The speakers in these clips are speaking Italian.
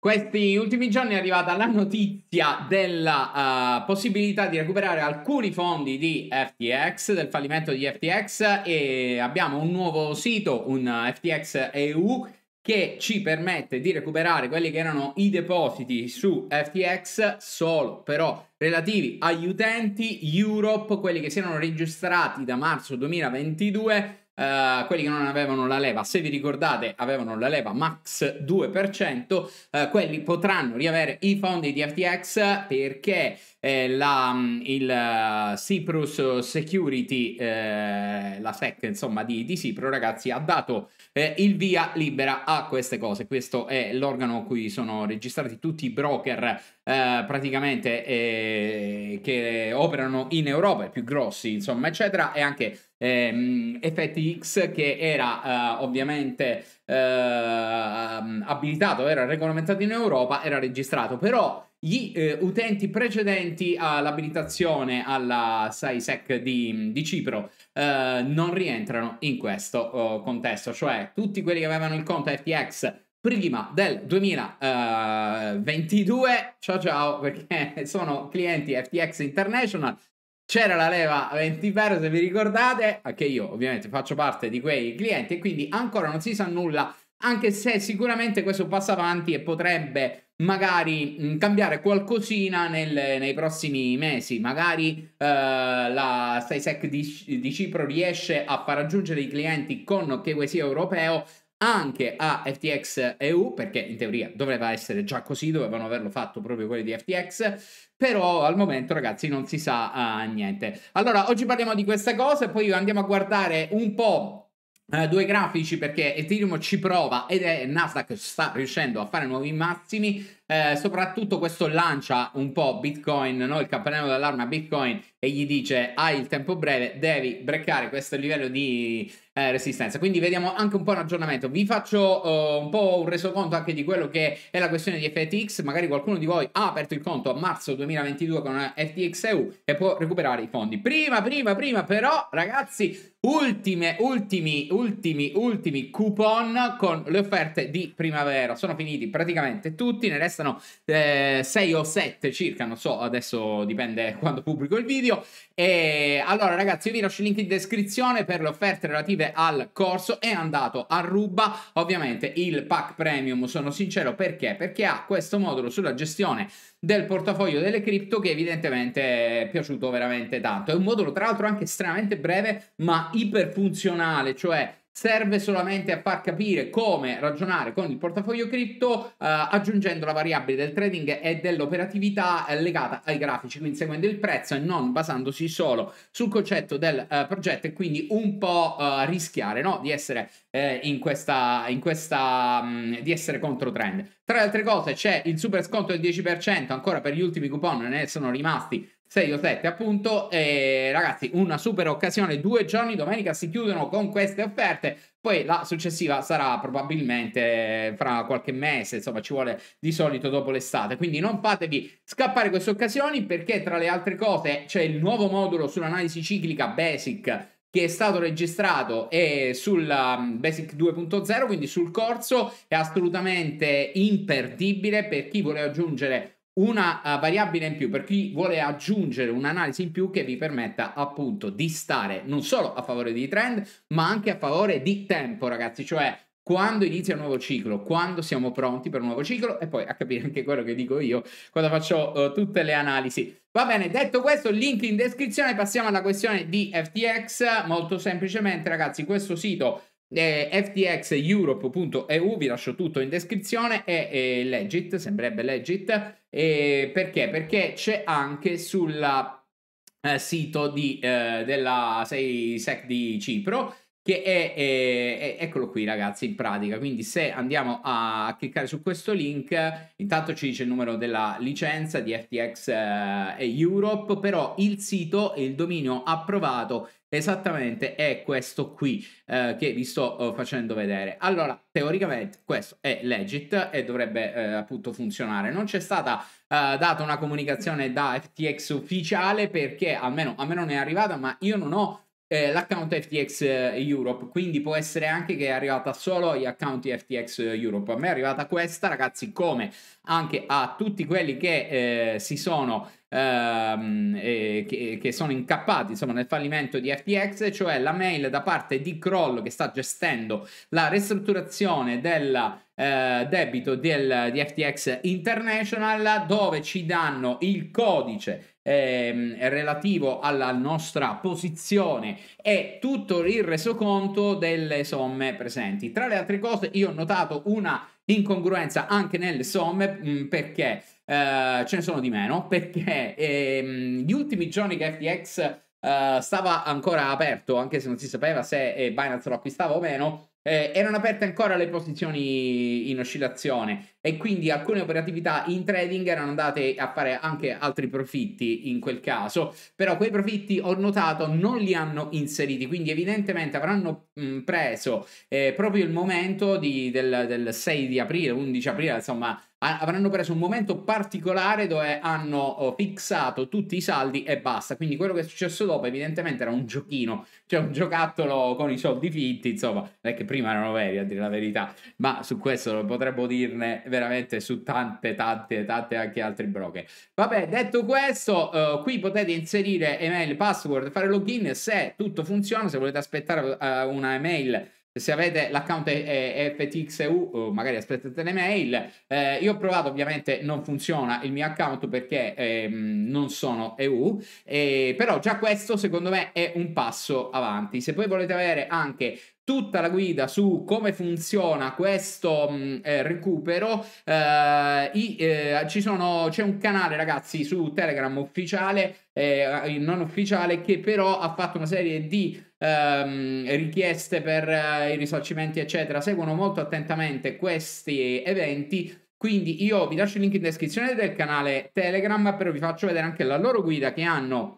Questi ultimi giorni è arrivata la notizia della uh, possibilità di recuperare alcuni fondi di FTX, del fallimento di FTX e abbiamo un nuovo sito, un eh, FTX EU, che ci permette di recuperare quelli che erano i depositi su FTX solo però relativi agli utenti Europe, quelli che si erano registrati da marzo 2022 eh, quelli che non avevano la leva, se vi ricordate, avevano la leva max 2%, uh, eh, quelli potranno riavere i fondi di FTX perché eh, la, mm, il eh, Cyprus Security, eh, la SEC insomma di, di Cipro ragazzi ha dato eh, il via libera a queste cose, questo è l'organo a cui sono registrati tutti i broker eh, praticamente eh, che operano in Europa, i più grossi insomma eccetera e anche ehm, FTX che era eh, ovviamente eh, abilitato, era regolamentato in Europa, era registrato, però gli eh, utenti precedenti all'abilitazione alla SAISEC di, di Cipro eh, non rientrano in questo eh, contesto, cioè tutti quelli che avevano il conto FTX prima del 2022, ciao ciao perché sono clienti FTX International, c'era la leva 20 per se vi ricordate, che io ovviamente faccio parte di quei clienti e quindi ancora non si sa nulla anche se sicuramente questo passa avanti e potrebbe magari cambiare qualcosina nel, nei prossimi mesi. Magari eh, la STASEC di, di, Cipro riesce a far raggiungere i clienti con KYC europeo anche a FTX EU, perché in teoria doveva essere già così, dovevano averlo fatto proprio quelli di FTX, però al momento ragazzi non si sa uh, niente. Allora, oggi parliamo di queste cose, poi andiamo a guardare un po' Eh, due grafici perché Ethereum ci prova ed è Nasdaq sta riuscendo a fare nuovi massimi eh, soprattutto questo lancia un po' Bitcoin, no? il campanello d'allarme a Bitcoin e gli dice hai il tempo breve, devi breccare questo livello di eh, resistenza. Quindi vediamo anche un po' un aggiornamento. Vi faccio eh, un po' un resoconto anche di quello che è la questione di FTX. Magari qualcuno di voi ha aperto il conto a marzo 2022 con FTX EU e può recuperare i fondi. Prima, prima, prima però ragazzi ultime, ultimi, ultimi, ultimi coupon con le offerte di primavera. Sono finiti praticamente tutti, ne restano 6 eh, o 7 circa, non so, adesso dipende quando pubblico il video. E allora ragazzi, io vi lascio il link in descrizione per le offerte relative al corso. È andato a ruba, ovviamente il pack premium, sono sincero perché? Perché ha questo modulo sulla gestione del portafoglio delle cripto che evidentemente è piaciuto veramente tanto. È un modulo tra l'altro anche estremamente breve ma iperfunzionale, cioè serve solamente a far capire come ragionare con il portafoglio cripto eh, aggiungendo la variabile del trading e dell'operatività eh, legata ai grafici, quindi seguendo il prezzo e non basandosi solo sul concetto del eh, progetto e quindi un po' eh, rischiare no? di essere eh, in questa, in questa mh, mm, di essere contro trend. Tra le altre cose c'è il super sconto del 10% ancora per gli ultimi coupon, ne sono rimasti 6 o 7 appunto eh, ragazzi una super occasione due giorni domenica si chiudono con queste offerte poi la successiva sarà probabilmente eh, fra qualche mese insomma ci vuole di solito dopo l'estate quindi non fatevi scappare queste occasioni perché tra le altre cose c'è il nuovo modulo sull'analisi ciclica basic che è stato registrato e sul um, Basic 2.0, quindi sul corso, è assolutamente imperdibile per chi vuole aggiungere una eh, variabile in più per chi vuole aggiungere un'analisi in più che vi permetta appunto di stare non solo a favore di trend ma anche a favore di tempo ragazzi cioè quando inizia un nuovo ciclo, quando siamo pronti per un nuovo ciclo e poi a capire anche quello che dico io quando faccio uh, tutte le analisi. Va bene, detto questo, link in descrizione, passiamo alla questione di FTX, molto semplicemente ragazzi, questo sito eh, FTXEurope.eu vi lascio tutto in descrizione è, è legit, sembrerebbe legit eh, perché? perché c'è anche sul eh, sito di, eh, della 6SEC di Cipro che è, è, è, eccolo qui ragazzi in pratica quindi se andiamo a cliccare su questo link intanto ci dice il numero della licenza di FTX eh, Europe però il sito e il dominio approvato Esattamente, è questo qui eh, che vi sto eh, facendo vedere. Allora, teoricamente questo è legit e dovrebbe eh, appunto funzionare. Non c'è stata eh, data una comunicazione da FTX ufficiale perché almeno a me non è arrivata, ma io non ho eh, l'account FTX eh, Europe, quindi può essere anche che è arrivata solo agli account FTX eh, Europe. A me è arrivata questa, ragazzi, come anche a tutti quelli che eh, si sono ehm, eh, che, che, sono incappati insomma, nel fallimento di FTX, cioè la mail da parte di Kroll che sta gestendo la ristrutturazione del eh, debito del, di FTX International, dove ci danno il codice ehm, relativo alla nostra posizione e tutto il resoconto delle somme presenti. Tra le altre cose io ho notato una incongruenza anche nelle somme mh, mm, perché eh, ce ne sono di meno, perché ehm, gli ultimi giorni che FTX eh, stava ancora aperto, anche se non si sapeva se eh, Binance lo acquistava o meno, eh, erano aperte ancora le posizioni in oscillazione e quindi alcune operatività in trading erano andate a fare anche altri profitti in quel caso, però quei profitti ho notato non li hanno inseriti, quindi evidentemente avranno mh, mm, preso eh, proprio il momento di, del, del 6 di aprile, 11 aprile, insomma avranno preso un momento particolare dove hanno oh, fissato tutti i saldi e basta. Quindi quello che è successo dopo evidentemente era un giochino, cioè un giocattolo con i soldi finti, insomma, è che prima erano veri a dire la verità, ma su questo lo potremmo dirne veramente su tante, tante, tante anche altri broker. Vabbè, detto questo, eh, qui potete inserire email, password, fare login se tutto funziona, se volete aspettare eh, una email se avete l'account FTXEU oh, magari aspettate le mail eh, io ho provato ovviamente non funziona il mio account perché eh, non sono EU eh, però già questo secondo me è un passo avanti se poi volete avere anche tutta la guida su come funziona questo mm, eh, recupero. Eh, i, eh, sono, c'è un canale, ragazzi, su Telegram ufficiale, eh, non ufficiale, che però ha fatto una serie di ehm, richieste per eh, i risarcimenti, eccetera, seguono molto attentamente questi eventi. Quindi io vi lascio il link in descrizione del canale Telegram, però vi faccio vedere anche la loro guida che hanno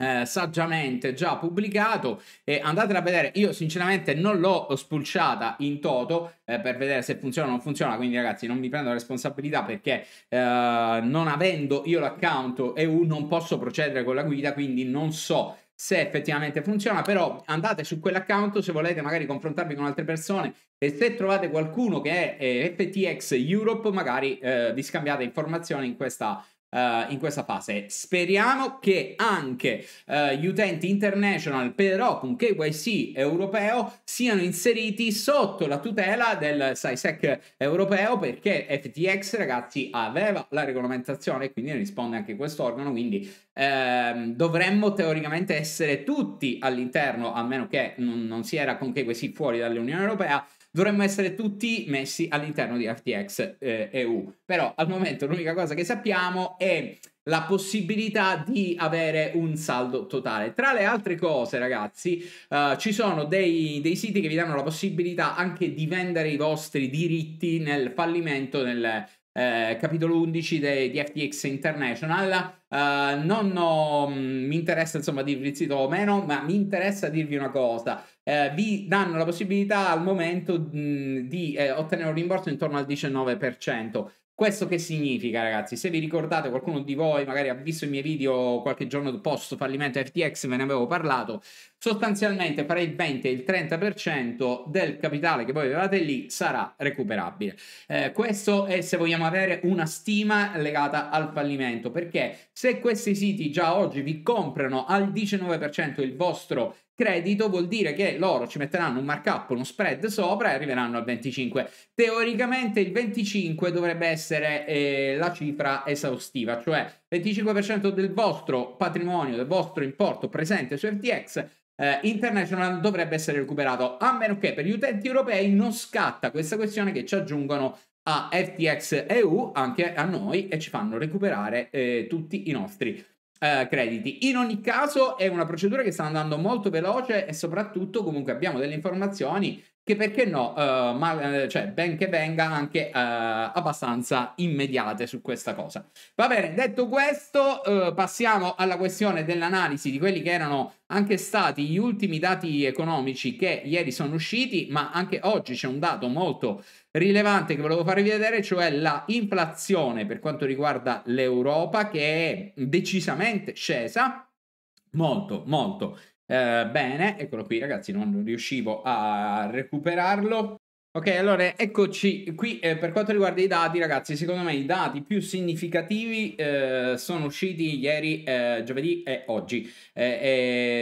eh, saggiamente già pubblicato e andatela a vedere io sinceramente non l'ho spulciata in toto eh, per vedere se funziona o non funziona quindi ragazzi non mi prendo responsabilità perché eh, non avendo io l'account EU non posso procedere con la guida quindi non so se effettivamente funziona, però andate su quell'account se volete magari confrontarvi con altre persone e se trovate qualcuno che è eh, FTX Europe magari eh, vi scambiate informazioni in questa Uh, in questa fase. Speriamo che anche uh, gli utenti international, però con KYC europeo, siano inseriti sotto la tutela del SISEC europeo perché FTX, ragazzi, aveva la regolamentazione e quindi risponde anche questo organo. Quindi ehm, dovremmo teoricamente essere tutti all'interno, a meno che non, non si era con che così fuori dall'Unione Europea, dovremmo essere tutti messi all'interno di FTX eh, EU. Però al momento l'unica cosa che sappiamo è la possibilità di avere un saldo totale. Tra le altre cose, ragazzi, uh, ci sono dei, dei, siti che vi danno la possibilità anche di vendere i vostri diritti nel fallimento, nel, eh, capitolo 11 de- di FTX International. Uh, non ho, mh, mm, mi interessa insomma dirvi il sito o meno, ma mi interessa dirvi una cosa. Eh, vi danno la possibilità al momento mh, mm, di eh, ottenere un rimborso intorno al 19%. Questo che significa, ragazzi? Se vi ricordate, qualcuno di voi magari ha visto i miei video qualche giorno post fallimento FTX, ve ne avevo parlato. Sostanzialmente fra il 20 e il 30% del capitale che voi avevate lì sarà recuperabile. Eh, questo è se vogliamo avere una stima legata al fallimento, perché se questi siti già oggi vi comprano al 19% il vostro credito vuol dire che loro ci metteranno un markup, uno spread sopra e arriveranno al 25. Teoricamente il 25 dovrebbe essere eh, la cifra esaustiva, cioè 25% del vostro patrimonio, del vostro importo presente su FTX eh, International dovrebbe essere recuperato, a meno che per gli utenti europei non scatta questa questione che ci aggiungono a FTX EU, anche a noi, e ci fanno recuperare eh, tutti i nostri eh, crediti. In ogni caso è una procedura che sta andando molto veloce e soprattutto comunque abbiamo delle informazioni che perché no, uh, ma, uh, cioè, ben che venga anche uh, abbastanza immediate su questa cosa. Va bene, detto questo, passiamo alla questione dell'analisi di quelli che erano anche stati gli ultimi dati economici che ieri sono usciti, ma anche oggi c'è un dato molto rilevante che volevo farvi vedere, cioè la inflazione per quanto riguarda l'Europa che è decisamente scesa molto molto eh, bene, eccolo qui ragazzi, non riuscivo a recuperarlo. Ok, allora eccoci qui eh, per quanto riguarda i dati, ragazzi, secondo me i dati più significativi eh, sono usciti ieri, eh, giovedì e oggi, eh,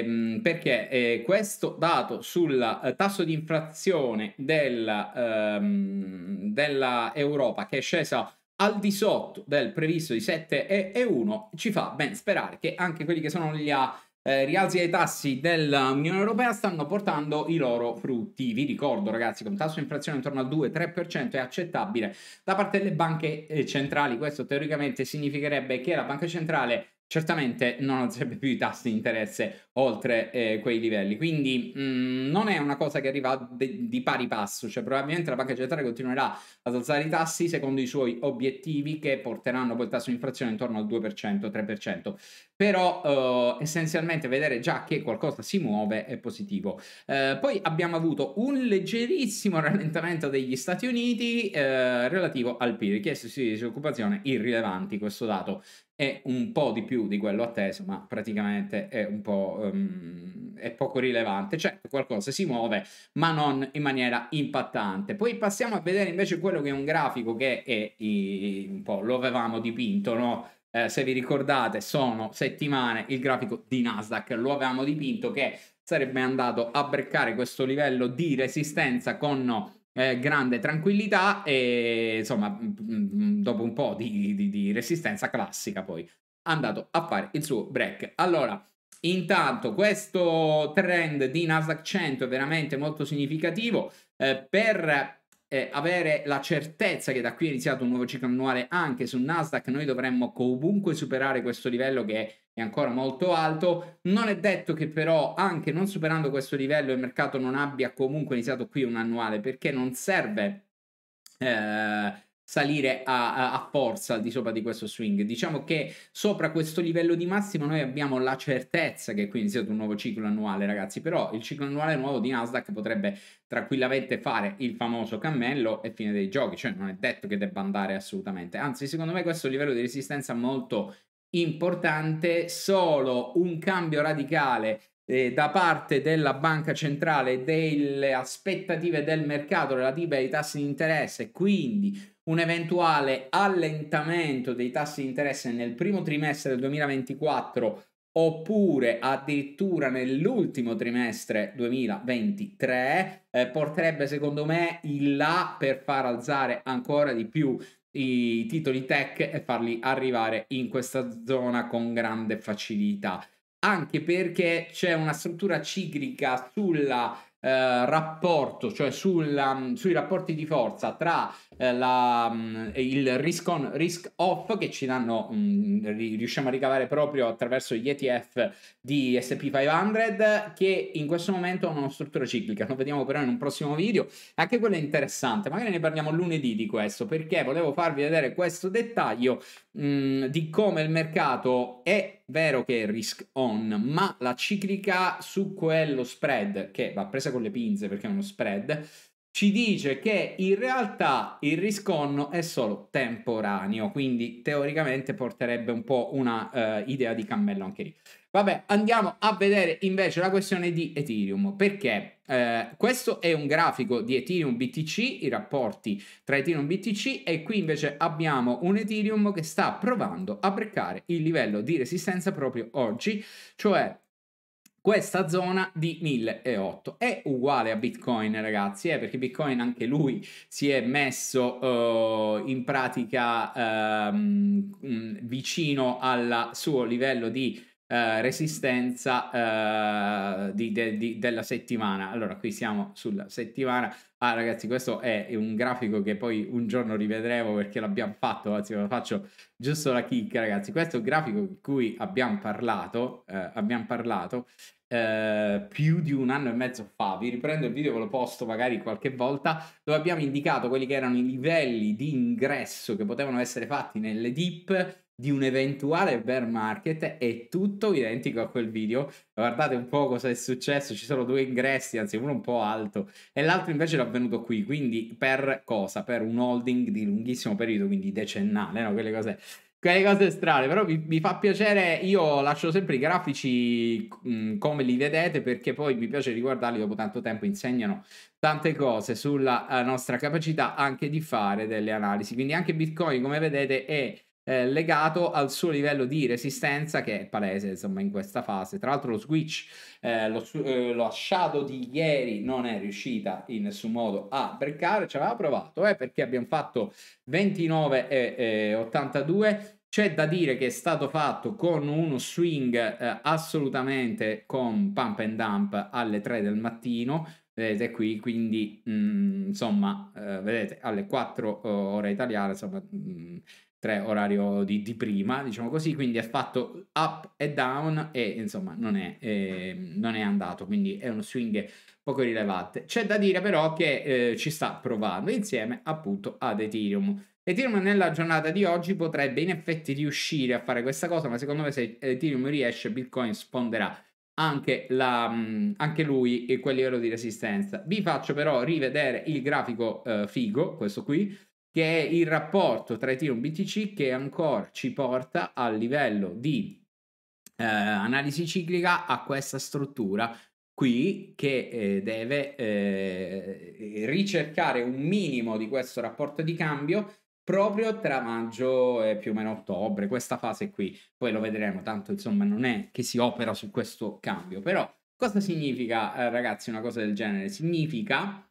ehm, perché eh, questo dato sul tasso di inflazione dell'Europa ehm, della che è scesa al di sotto del previsto di 7,1 ci fa ben sperare che anche quelli che sono gli, a, eh, rialzi dei tassi dell'Unione Europea stanno portando i loro frutti. Vi ricordo ragazzi che un tasso di inflazione intorno al 2-3% è accettabile da parte delle banche eh, centrali. Questo teoricamente significherebbe che la banca centrale certamente non alzerebbe più i tassi di interesse oltre eh, quei livelli. Quindi mh, mm, non è una cosa che arriva de- di pari passo, cioè probabilmente la banca centrale continuerà ad alzare i tassi secondo i suoi obiettivi che porteranno poi il tasso di inflazione intorno al 2%, 3%. Però eh, essenzialmente vedere già che qualcosa si muove è positivo. Eh, poi abbiamo avuto un leggerissimo rallentamento degli Stati Uniti eh, relativo al PIL, richiesto di disoccupazione irrilevanti questo dato è un po' di più di quello atteso, ma praticamente è un po' um, è poco rilevante. Certo, qualcosa si muove, ma non in maniera impattante. Poi passiamo a vedere invece quello che è un grafico che è i, un po' lo avevamo dipinto, no? Eh, se vi ricordate, sono settimane il grafico di Nasdaq, lo avevamo dipinto che sarebbe andato a breccare questo livello di resistenza con eh, grande tranquillità e insomma mm, mm, mm, dopo un po' di, di, di, resistenza classica poi è andato a fare il suo break. Allora, intanto questo trend di Nasdaq 100 è veramente molto significativo eh, per eh, avere la certezza che da qui è iniziato un nuovo ciclo annuale anche su Nasdaq, noi dovremmo comunque superare questo livello che è ancora molto alto. Non è detto che però anche non superando questo livello il mercato non abbia comunque iniziato qui un annuale perché non serve eh, salire a, a, a, forza al di sopra di questo swing. Diciamo che sopra questo livello di massimo noi abbiamo la certezza che qui sia iniziato un nuovo ciclo annuale, ragazzi, però il ciclo annuale nuovo di Nasdaq potrebbe tranquillamente fare il famoso cammello e fine dei giochi, cioè non è detto che debba andare assolutamente. Anzi, secondo me questo livello di resistenza è molto importante, solo un cambio radicale eh, da parte della banca centrale delle aspettative del mercato relative ai tassi di interesse, quindi un eventuale allentamento dei tassi di interesse nel primo trimestre del 2024 oppure addirittura nell'ultimo trimestre 2023 eh, porterebbe secondo me il là per far alzare ancora di più i titoli tech e farli arrivare in questa zona con grande facilità anche perché c'è una struttura ciclica sulla eh, rapporto, cioè sulla, sui rapporti di forza tra eh, la, mm, il risk on, risk off che ci danno, mh, mm, riusciamo a ricavare proprio attraverso gli ETF di SP500 che in questo momento hanno una struttura ciclica, lo vediamo però in un prossimo video, anche quello è interessante, magari ne parliamo lunedì di questo perché volevo farvi vedere questo dettaglio Mm, di come il mercato è vero che è risk on, ma la ciclica su quello spread, che va presa con le pinze perché è uno spread, ci dice che in realtà il risk on è solo temporaneo, quindi teoricamente porterebbe un po' una uh, idea di cammello anche lì. Vabbè, andiamo a vedere invece la questione di Ethereum, perché eh, questo è un grafico di Ethereum BTC, i rapporti tra Ethereum BTC e qui invece abbiamo un Ethereum che sta provando a breccare il livello di resistenza proprio oggi, cioè questa zona di 1008 è uguale a Bitcoin ragazzi eh, perché Bitcoin anche lui si è messo uh, in pratica um, vicino al suo livello di eh, resistenza eh, di, de, di, della settimana. Allora, qui siamo sulla settimana. Ah, ragazzi, questo è un grafico che poi un giorno rivedremo perché l'abbiamo fatto, anzi, ve lo faccio giusto la chicca, ragazzi. Questo è un grafico di cui abbiamo parlato, eh, abbiamo parlato eh, più di un anno e mezzo fa. Vi riprendo il video, ve lo posto magari qualche volta, dove abbiamo indicato quelli che erano i livelli di ingresso che potevano essere fatti nelle DIP di un eventuale bear market è tutto identico a quel video. Guardate un po' cosa è successo, ci sono due ingressi, anzi uno un po' alto e l'altro invece è avvenuto qui, quindi per cosa? Per un holding di lunghissimo periodo, quindi decennale, no? Quelle cose quelle cose strane, però mi, mi, fa piacere, io lascio sempre i grafici mh, mm, come li vedete perché poi mi piace riguardarli dopo tanto tempo, insegnano tante cose sulla eh, nostra capacità anche di fare delle analisi, quindi anche Bitcoin come vedete è eh, legato al suo livello di resistenza che è palese insomma in questa fase. Tra l'altro lo switch, eh, lo, eh, lo shadow di ieri non è riuscita in nessun modo a breccare, ci aveva provato eh, perché abbiamo fatto 29 e, e 82 c'è da dire che è stato fatto con uno swing eh, assolutamente con pump and dump alle 3 del mattino. Vedete qui, quindi mh, mm, insomma, eh, vedete alle 4 eh, ore italiane, insomma, mh, mm, 3 orario di, di, prima, diciamo così, quindi è fatto up e down e insomma non è, eh, non è andato, quindi è uno swing poco rilevante. C'è da dire però che eh, ci sta provando insieme appunto ad Ethereum. Ethereum nella giornata di oggi potrebbe in effetti riuscire a fare questa cosa, ma secondo me se Ethereum riesce Bitcoin sponderà anche, la, mm, anche lui il livello di resistenza. Vi faccio però rivedere il grafico eh, figo, questo qui, che è il rapporto tra Ethereum e BTC che ancora ci porta al livello di eh, analisi ciclica a questa struttura qui che eh, deve eh, ricercare un minimo di questo rapporto di cambio proprio tra maggio e più o meno ottobre, questa fase qui, poi lo vedremo, tanto insomma non è che si opera su questo cambio, però cosa significa eh, ragazzi una cosa del genere? Significa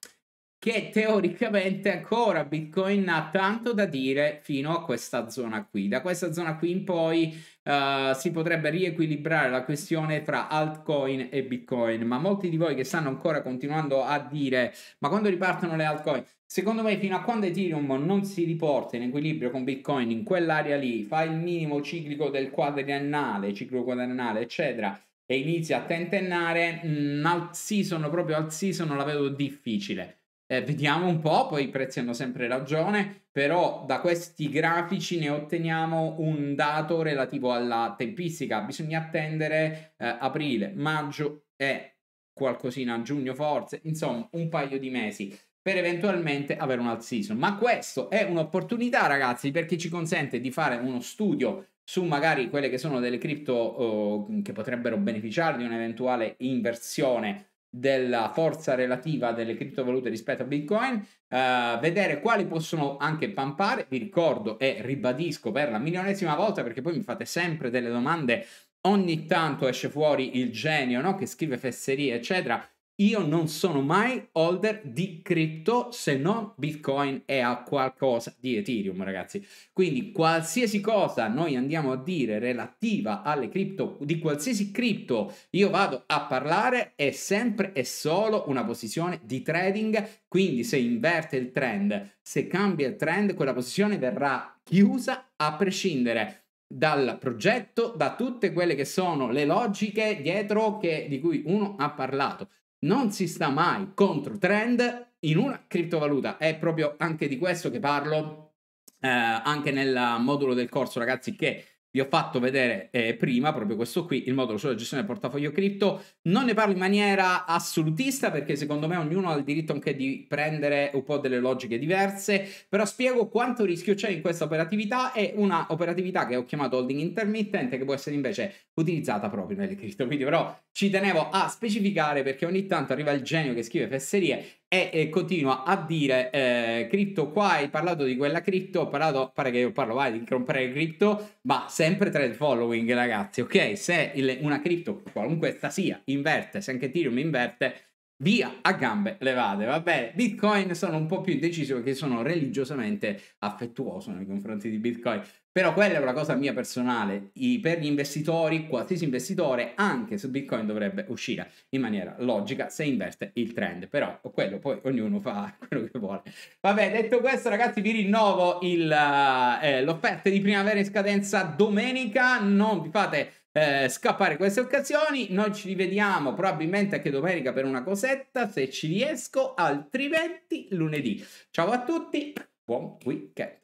che teoricamente ancora Bitcoin ha tanto da dire fino a questa zona qui. Da questa zona qui in poi uh, si potrebbe riequilibrare la questione tra altcoin e Bitcoin, ma molti di voi che stanno ancora continuando a dire ma quando ripartono le altcoin? Secondo me fino a quando Ethereum non si riporta in equilibrio con Bitcoin in quell'area lì, fa il minimo ciclico del quadriennale, ciclo quadriennale, eccetera, e inizia a tentennare, mh, mm, al season, proprio al season la vedo difficile. Eh, vediamo un po', poi i prezzi hanno sempre ragione, però da questi grafici ne otteniamo un dato relativo alla tempistica. Bisogna attendere eh, aprile, maggio e qualcosina giugno forse, insomma un paio di mesi per eventualmente avere un alt season. Ma questo è un'opportunità ragazzi perché ci consente di fare uno studio su magari quelle che sono delle cripto eh, che potrebbero beneficiare di un'eventuale inversione della forza relativa delle criptovalute rispetto a Bitcoin, uh, vedere quali possono anche pampare. Vi ricordo e ribadisco per la milionesima volta perché poi mi fate sempre delle domande. Ogni tanto esce fuori il genio no? che scrive fesserie, eccetera. Io non sono mai holder di cripto se non Bitcoin è a qualcosa di Ethereum, ragazzi. Quindi qualsiasi cosa noi andiamo a dire relativa alle cripto, di qualsiasi cripto io vado a parlare è sempre e solo una posizione di trading. Quindi se inverte il trend, se cambia il trend, quella posizione verrà chiusa a prescindere dal progetto, da tutte quelle che sono le logiche dietro che, di cui uno ha parlato non si sta mai contro trend in una criptovaluta. È proprio anche di questo che parlo eh, anche nel modulo del corso, ragazzi, che vi ho fatto vedere eh, prima proprio questo qui, il modulo sulla gestione del portafoglio cripto. Non ne parlo in maniera assolutista perché secondo me ognuno ha il diritto anche di prendere un po' delle logiche diverse, però spiego quanto rischio c'è in questa operatività e una operatività che ho chiamato holding intermittente che può essere invece utilizzata proprio nelle cripto. Quindi però ci tenevo a specificare perché ogni tanto arriva il genio che scrive fesserie e, e continua a dire eh, cripto qua, hai parlato di quella cripto, ho parlato, pare che io parlo vai, di comprare cripto, ma sempre trend following ragazzi, ok? Se il, una cripto, qualunque essa sia, inverte, se anche Ethereum inverte, via a gambe levate, va bene? Bitcoin sono un po' più indeciso perché sono religiosamente affettuoso nei confronti di Bitcoin, però quella è una cosa mia personale. I, per gli investitori, qualsiasi investitore, anche su Bitcoin dovrebbe uscire in maniera logica se investe il trend. Però quello poi ognuno fa quello che vuole. Vabbè, detto questo, ragazzi, vi rinnovo il, eh, eh, l'offerta di primavera in scadenza domenica. Non vi fate eh, scappare queste occasioni. Noi ci rivediamo probabilmente anche domenica per una cosetta, se ci riesco, altrimenti lunedì. Ciao a tutti, buon weekend.